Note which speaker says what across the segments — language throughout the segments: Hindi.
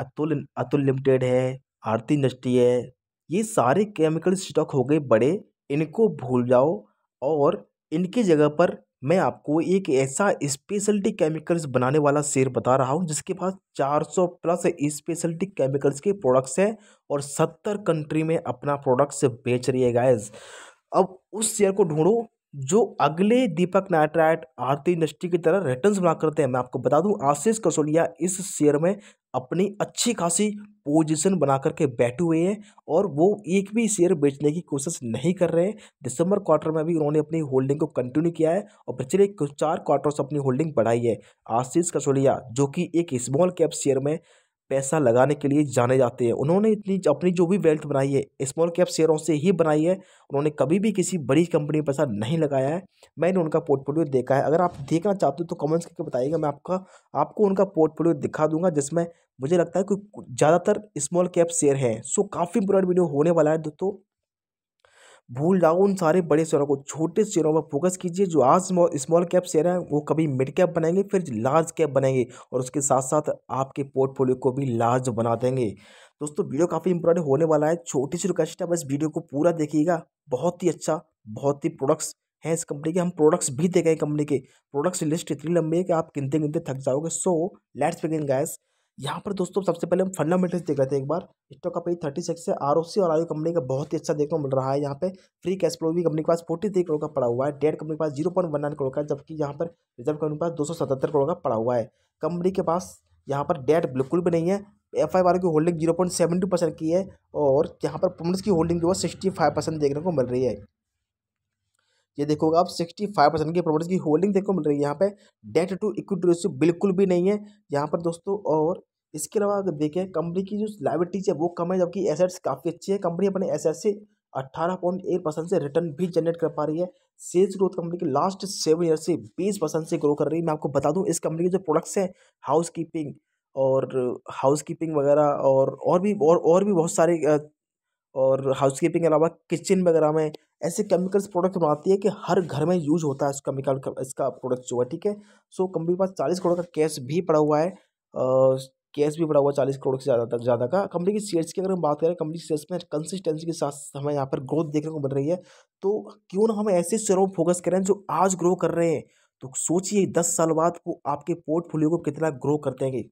Speaker 1: अतुल अतुल लिमिटेड है आरती इंडस्ट्री है ये सारे केमिकल स्टॉक हो गए बड़े इनको भूल जाओ और इनकी जगह पर मैं आपको एक ऐसा स्पेशलिटी केमिकल्स बनाने वाला शेयर बता रहा हूँ जिसके पास 400 प्लस स्पेशलिटी केमिकल्स के प्रोडक्ट्स हैं और 70 कंट्री में अपना प्रोडक्ट्स बेच रही है गायज अब उस शेयर को ढूंढो जो अगले दीपक नाइट्राइट आरती इंडस्ट्री की तरह रिटर्न्स बना करते हैं मैं आपको बता दूं आशीष कसोलिया इस शेयर में अपनी अच्छी खासी पोजीशन बना करके बैठे हुए हैं और वो एक भी शेयर बेचने की कोशिश नहीं कर रहे हैं दिसंबर क्वार्टर में भी उन्होंने अपनी होल्डिंग को कंटिन्यू किया है और पिछले चार क्वार्टर से अपनी होल्डिंग बढ़ाई है आशीष कसोलिया जो कि एक स्मॉल कैप शेयर में पैसा लगाने के लिए जाने जाते हैं उन्होंने इतनी अपनी जो भी वेल्थ बनाई है स्मॉल कैप शेयरों से ही बनाई है उन्होंने कभी भी किसी बड़ी कंपनी में पैसा नहीं लगाया है मैंने उनका पोर्टफोलियो देखा है अगर आप देखना चाहते हो तो कमेंट्स करके बताइएगा मैं आपका आपको उनका पोर्टफोलियो दिखा दूंगा जिसमें मुझे लगता है कि ज़्यादातर स्मॉल कैप शेयर हैं सो काफ़ी इंपॉर्टेंट वीडियो होने वाला है दोस्तों भूल जाओ उन सारे बड़े शेयरों को छोटे शेयरों पर फोकस कीजिए जो आज स्मॉल कैप शेयर हैं वो कभी मिड कैप बनाएंगे फिर लार्ज कैप बनाएंगे और उसके साथ साथ आपके पोर्टफोलियो को भी लार्ज बना देंगे दोस्तों वीडियो काफ़ी इंपॉर्टेंट होने वाला है छोटी सी रिक्वेस्ट है बस वीडियो को पूरा देखिएगा बहुत ही अच्छा बहुत ही प्रोडक्ट्स हैं इस कंपनी के हम प्रोडक्ट्स भी देखें कंपनी के प्रोडक्ट्स लिस्ट इतनी लंबी है कि आप गिनते गिनते थक जाओगे सो लेट्स बिगिन गैस यहाँ पर दोस्तों सबसे पहले हम फंडामेंटल्स देख रहे थे एक बार स्टॉक का पेज थर्टी सिक्स है आर और आर कंपनी का बहुत ही अच्छा देखने को मिल रहा है यहाँ पे फ्री कैश फ्लो भी कंपनी के पास फोर्टी थ्री करोड़ का पड़ा हुआ है डेट कंपनी के पास zero point one nine crore का जबकि यहाँ पर रिजर्व कंपनी के पास दो सौ सतहत्तर करोड़ का पड़ा हुआ है कंपनी के पास यहाँ पर डेट बिल्कुल भी नहीं है एफ आई आर की holding zero point seven two percent की है और यहाँ पर पुमेंट्स की होल्डिंग जो है सिक्सटी फाइव परसेंट देखने को मिल रही है ये देखोगे आप सिक्सटी फाइव परसेंट की प्रॉपर्टीज की होल्डिंग देखो मिल रही है यहाँ पे डेट टू इक्विटी रेशियो बिल्कुल भी नहीं है यहाँ पर दोस्तों और इसके अलावा अगर देखें कंपनी की जो लाइबिलिटीज है वो कम है जबकि एसेट्स काफ़ी अच्छी है कंपनी अपने एसेट्स से अट्ठारह पॉइंट एट परसेंट से रिटर्न भी जनरेट कर पा रही है सेल्स ग्रोथ कंपनी की लास्ट सेवन ईयर से बीस परसेंट से ग्रो कर रही है मैं आपको बता दूं इस कंपनी के जो प्रोडक्ट्स हैं हाउस कीपिंग और हाउस कीपिंग वगैरह और और भी और और भी बहुत सारे और हाउस कीपिंग के अलावा किचन वगैरह में ऐसे केमिकल्स प्रोडक्ट बनाती है कि हर घर में यूज होता है इस केमिकल इसका प्रोडक्ट जो है ठीक है सो कंपनी के पास चालीस करोड़ का कैश भी पड़ा हुआ है कैश भी बढ़ा हुआ है चालीस करोड़ से ज़्यादा ज़्यादा का कंपनी की शेयर्स की अगर हम बात करें कंपनी शेयर्स में कंसिस्टेंसी के साथ हमें यहाँ पर ग्रोथ देखने को मिल रही है तो क्यों ना हम ऐसे शेयरों पर फोकस करें जो आज ग्रो कर रहे हैं तो सोचिए दस साल बाद वो आपके पोर्टफोलियो को कितना ग्रो कर देंगे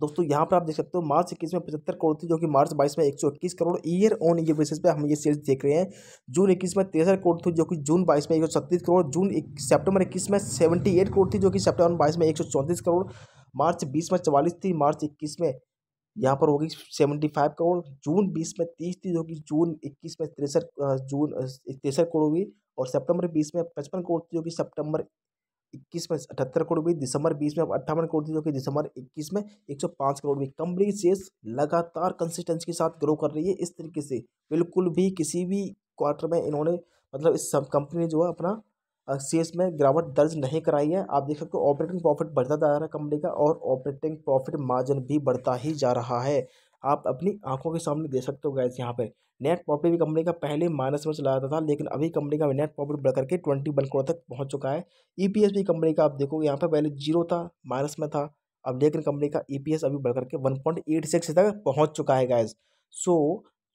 Speaker 1: दोस्तों यहाँ पर आप देख सकते हो मार्च इक्कीस में पचहत्तर करोड़ थी जो कि मार्च बाईस में एक सौ इक्कीस crore year on year basis पे हम ये सेल्स देख रहे हैं जून इक्कीस में तिरसठ करोड़ थी जो कि जून बाईस में एक सौ छत्तीस करोड़ जून सितंबर इक्कीस में सेवेंटी एट करोड़ थी जो कि सेप्टेम्बर बाईस में एक सौ चौंतीस करोड़ मार्च बीस में चवालीस थी मार्च इक्कीस में यहाँ पर होगी सेवेंटी फाइव करोड़ जून बीस में तीस थी जो कि जून इक्कीस में तिरसठ जून तिरसठ करोड़ हुई और सेप्टेम्बर बीस में पचपन करोड़ थी जो कि सेप्टेम्बर इक्कीस में अठहत्तर करोड़ रुपये दिसंबर बीस में अट्ठावन करोड़ थी जो कि दिसंबर इक्कीस में एक सौ पाँच करोड़ रुपये कंपनी की शेयर्स लगातार कंसिस्टेंसी के साथ ग्रो कर रही है इस तरीके से बिल्कुल भी किसी भी क्वार्टर में इन्होंने मतलब इस सब कंपनी ने जो है अपना सेल्स में गिरावट दर्ज नहीं कराई है आप देख सकते हो ऑपरेटिंग प्रॉफिट बढ़ता जा रहा है कंपनी का और ऑपरेटिंग प्रॉफिट मार्जिन भी बढ़ता ही जा रहा है आप अपनी आंखों के सामने दे सकते हो गैस यहाँ पर नेट प्रॉफिट भी कंपनी का पहले माइनस में चला जाता था लेकिन अभी कंपनी का नेट प्रॉफिट बढ़ करके ट्वेंटी वन करोड़ तक पहुँच चुका है ई e भी कंपनी का आप देखोगे यहाँ पर पहले जीरो था माइनस में था अब लेकिन कंपनी का ई e अभी बढ़ करके वन पॉइंट एट सिक्स तक पहुँच चुका है गैस सो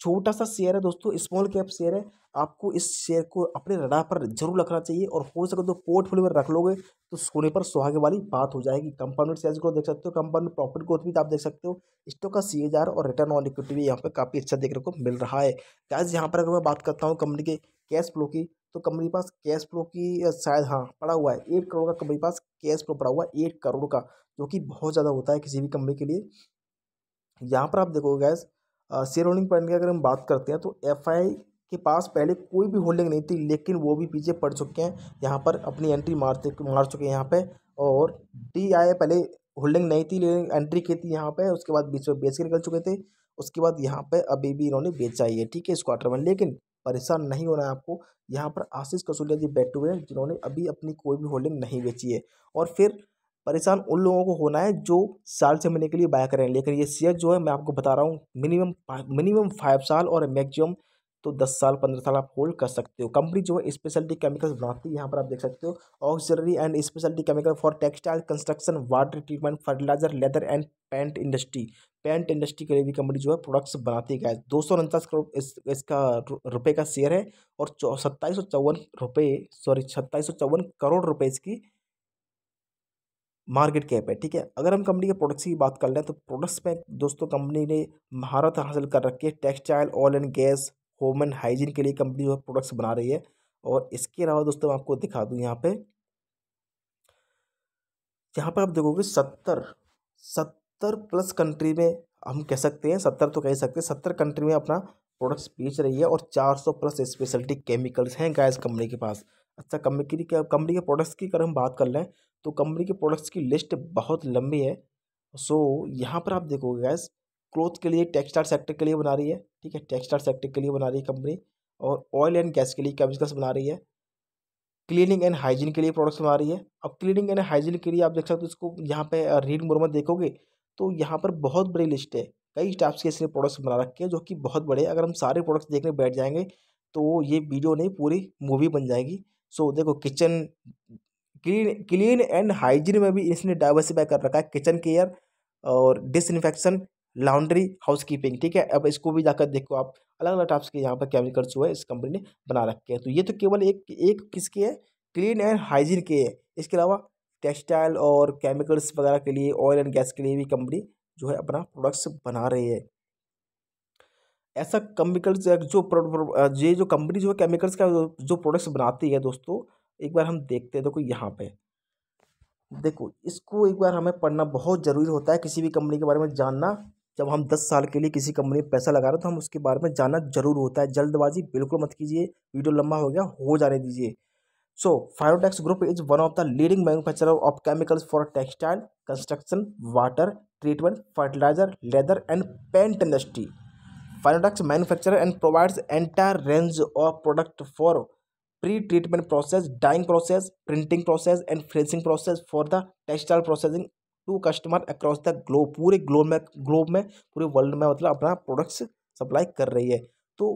Speaker 1: छोटा सा शेयर है दोस्तों स्मॉल कैप शेयर है आपको इस शेयर को अपने रडार पर जरूर रखना चाहिए और हो सके तो पोर्टफोलियो में रख लोगे तो सोने पर सुहागे वाली बात हो जाएगी कंपाउंड शेयर ग्रोथ देख सकते हो कंपाउंड प्रॉफिट ग्रोथ भी आप देख सकते हो तो स्टॉक का सी और रिटर्न ऑन इक्विटी भी यहाँ पर काफ़ी अच्छा देखने को मिल रहा है गैस यहाँ पर अगर मैं बात करता हूँ कंपनी के कैश फ्लो की तो कंपनी के पास कैश फ्लो की शायद हाँ पड़ा हुआ है एट करोड़ का कंपनी के पास कैश फ्लो पड़ा हुआ है एट करोड़ का जो कि बहुत ज़्यादा होता है किसी भी कंपनी के लिए यहाँ पर आप देखोगे गैस शेयर होल्डिंग पॉइंट की अगर हम बात करते हैं तो एफ के पास पहले कोई भी होल्डिंग नहीं थी लेकिन वो भी पीछे पड़ चुके हैं यहाँ पर अपनी एंट्री मारते मार चुके हैं यहाँ पर और डी आई पहले होल्डिंग नहीं थी लेकिन एंट्री की थी यहाँ पर उसके बाद बीच में बेच के निकल चुके थे उसके बाद यहाँ पर अभी भी इन्होंने बेचा ही है ठीक है इस क्वार्टर में लेकिन परेशान नहीं होना है आपको यहाँ पर आशीष कसूलिया जी बैठे हुए हैं जिन्होंने अभी अपनी कोई भी होल्डिंग नहीं बेची है और फिर परेशान उन लोगों को होना है जो साल छः महीने के लिए बाय करें लेकिन ये शेयर जो है मैं आपको बता रहा हूँ मिनिमम मिनिमम फाइव साल और मैक्सिमम तो दस साल पंद्रह साल आप होल्ड कर सकते हो कंपनी जो है स्पेशलिटी केमिकल्स बनाती है यहाँ पर आप देख सकते हो auxiliary and specialty chemical for textile construction water treatment fertiliser leather and paint industry paint industry के लिए भी कंपनी जो है प्रोडक्ट्स बनाती है दो सौ उनचास करोड़ इस, इसका रुपये का शेयर है और सत्ताईस सौ चौवन रुपये सॉरी सत्ताईस सौ चौवन करोड़ रुपये इसकी मार्केट कैप है ठीक है अगर हम कंपनी के प्रोडक्ट्स की बात कर लें तो प्रोडक्ट्स में दोस्तों कंपनी ने महारत हासिल कर रखी है textile oil and gas home and hygiene के लिए कंपनी जो प्रोडक्ट्स बना रही है और इसके अलावा दोस्तों मैं आपको दिखा दूँ यहाँ पे यहाँ पर आप देखोगे सत्तर सत्तर प्लस कंट्री में हम कह सकते हैं सत्तर तो कह सकते हैं सत्तर कंट्री में अपना प्रोडक्ट्स बेच रही है और चार सौ प्लस स्पेशलिटी केमिकल्स हैं गैस कंपनी के पास अच्छा कंपनी की कंपनी के प्रोडक्ट्स की अगर हम बात कर लें तो कंपनी के प्रोडक्ट्स की लिस्ट बहुत लंबी है सो यहाँ पर आप देखोगे गैस क्लोथ के लिए टेक्सटाइल सेक्टर के लिए बना रही है ठीक है टेक्सटाइल सेक्टर के लिए बना रही है कंपनी और ऑयल एंड गैस के लिए केमिकल्स बना रही है क्लीनिंग एंड हाइजीन के लिए प्रोडक्ट्स बना रही है अब क्लीनिंग एंड हाइजीन के लिए आप देख सकते हो इसको यहाँ पर रीड मुरमत देखोगे तो यहाँ पर बहुत बड़ी लिस्ट है कई स्टाफ्स के इसने प्रोडक्ट्स बना रखे हैं जो कि बहुत बड़े अगर हम सारे प्रोडक्ट्स देखने बैठ जाएंगे तो ये वीडियो नहीं पूरी मूवी बन जाएगी सो देखो kitchen clean clean and hygiene में भी इसने डाइवर्सिफाई कर रखा है किचन केयर और डिसइनफेक्शन लॉन्ड्री हाउस कीपिंग ठीक है अब इसको भी जाकर देखो आप अलग अलग टाइप्स के यहाँ पर केमिकल्स जो है इस कंपनी ने बना रखे हैं तो ये तो केवल एक एक किसके है क्लीन एंड हाइजीन के है इसके अलावा टेक्सटाइल और केमिकल्स वगैरह के लिए ऑयल एंड गैस के लिए भी कंपनी जो है अपना प्रोडक्ट्स बना रही है ऐसा केमिकल्स जो ये जो कंपनी जो है केमिकल्स का जो प्रोडक्ट्स बनाती है दोस्तों एक बार हम देखते हैं देखो यहाँ पे देखो इसको एक बार हमें पढ़ना बहुत ज़रूरी होता है किसी भी कंपनी के बारे में जानना जब हम दस साल के लिए किसी कंपनी में पैसा लगा रहे हो तो हम उसके बारे में जानना जरूर होता है जल्दबाजी बिल्कुल मत कीजिए वीडियो लंबा हो गया हो जाने दीजिए so Firotex group is one of the leading manufacturer of chemicals for textile construction water treatment fertiliser leather and paint industry Firotex manufacturer and provides entire range of product for pre treatment process dyeing process printing process and finishing process for the textile processing to customer across the globe पूरे ग्लोब में ग्लोब में पूरे वर्ल्ड में मतलब अपना प्रोडक्ट्स सप्लाई कर रही है तो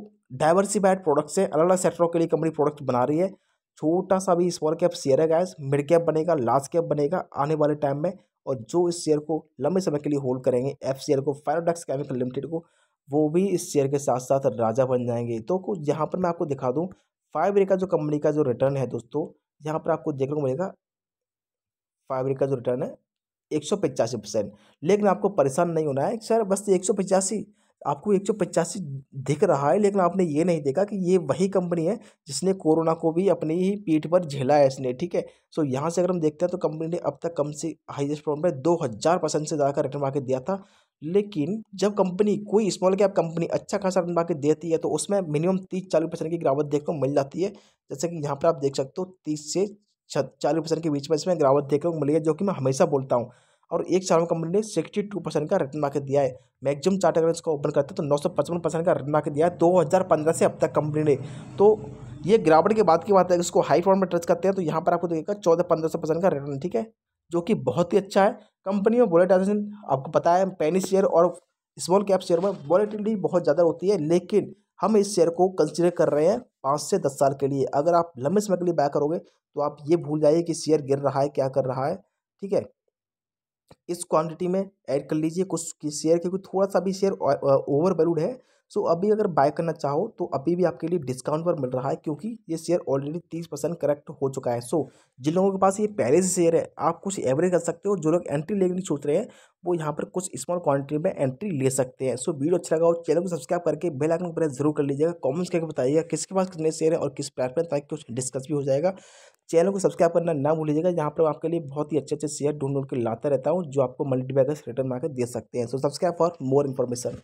Speaker 1: डाइवर्सिफाइड प्रोडक्ट्स है अलग अलग सेक्टरों के लिए कंपनी प्रोडक्ट बना रही है छोटा सा भी स्मॉल कैप शेयर है गैस मिड कैप बनेगा लार्ज कैप बनेगा आने वाले टाइम में और जो इस शेयर को लंबे समय के लिए होल्ड करेंगे एफ शेयर को फायरोडक्स केमिकल लिमिटेड को वो भी इस शेयर के साथ साथ राजा बन जाएंगे तो कुछ यहाँ पर मैं आपको दिखा दूँ फाइव ईयर का जो कंपनी का जो रिटर्न है दोस्तों यहाँ पर आपको देखने को मिलेगा फाइव ईयर का जो रिटर्न है एक सौ पचासी परसेंट लेकिन आपको परेशान नहीं होना है सर बस एक सौ पचासी आपको एक सौ पचासी दिख रहा है लेकिन आपने ये नहीं देखा कि ये वही कंपनी है जिसने कोरोना को भी अपनी ही पीठ पर झेला है इसने ठीक है सो यहाँ से अगर हम देखते हैं तो कंपनी ने अब तक कम से हाईएस्ट प्रॉफिट में दो हज़ार परसेंट से ज़्यादा का रिटर्न मार्केट दिया था लेकिन जब कंपनी कोई स्मॉल कैप कंपनी अच्छा खासा रन बाकी देती है तो उसमें मिनिमम तीस चालीस परसेंट की गिरावट देखने को मिल जाती है जैसे कि यहाँ पर आप देख सकते हो तीस से चालीस परसेंट के बीच में इसमें गिरावट देखने को मिली है जो कि मैं हमेशा बोलता हूँ और एक साल में कंपनी ने सिक्सटी टू परसेंट का रिटर्न मार्केट दिया है मैक्सिमम चार्ट अगर इसको ओपन करते हैं तो नौ सौ पचपन परसेंट का रिटर्न मार्केट दिया है दो हज़ार पंद्रह से अब तक कंपनी ने तो ये गिरावट के बाद की बात है इसको हाई फॉर्म में ट्रेस करते हैं तो यहाँ पर आपको देखिएगा चौदह पंद्रह सौ परसेंट का रिटर्न ठीक है जो कि बहुत ही अच्छा है कंपनी में वोलेटाइजेशन आपको पता है पैनी शेयर और स्मॉल कैप शेयर में वॉलेटिलिटी बहुत ज़्यादा होती है लेकिन हम इस शेयर को कंसिडर कर रहे हैं पाँच से दस साल के लिए अगर आप लंबे समय के लिए बाय करोगे तो आप ये भूल जाइए कि शेयर गिर रहा है क्या कर रहा है ठीक है इस क्वांटिटी में ऐड कर लीजिए कुछ शेयर क्योंकि थोड़ा सा भी शेयर ओवर वैल्यूड है सो अभी अगर बाय करना चाहो तो अभी भी आपके लिए डिस्काउंट पर मिल रहा है क्योंकि ये शेयर ऑलरेडी तीस परसेंट करेक्ट हो चुका है सो जिन लोगों के पास ये पहले से शेयर है आप कुछ एवरेज कर सकते हो जो लोग एंट्री लेने की सोच रहे हैं वो यहाँ पर कुछ स्मॉल क्वांटिटी में एंट्री ले सकते हैं सो वीडियो अच्छा लगा हो चैनल को सब्सक्राइब करके बेल आइकन प्रेस जरूर कर लीजिएगा कॉमेंट्स करके बताइएगा किसके पास कितने शेयर है और किस प्लेट पर ताकि कुछ डिस्कस भी हो जाएगा चैनल को सब्सक्राइब करना ना भूलिएगा यहाँ पर आपके लिए बहुत ही अच्छे अच्छे शेयर ढूंढ ढूंढ के लाता रहता हूँ जो आपको मल्टीबैगर रिटर्न मार्केट दे सकते हैं so subscribe for more information